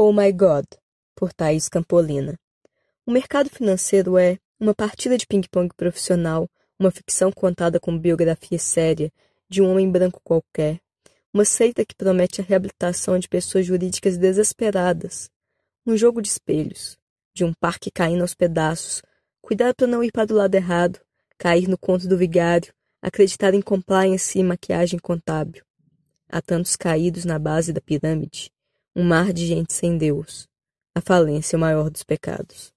Oh My God, por Thaís Campolina. O mercado financeiro é uma partida de ping-pong profissional, uma ficção contada com biografia séria de um homem branco qualquer, uma seita que promete a reabilitação de pessoas jurídicas desesperadas, um jogo de espelhos, de um parque caindo aos pedaços, cuidar para não ir para o lado errado, cair no conto do vigário, acreditar em compliance e maquiagem contábil. Há tantos caídos na base da pirâmide um mar de gente sem Deus, a falência maior dos pecados.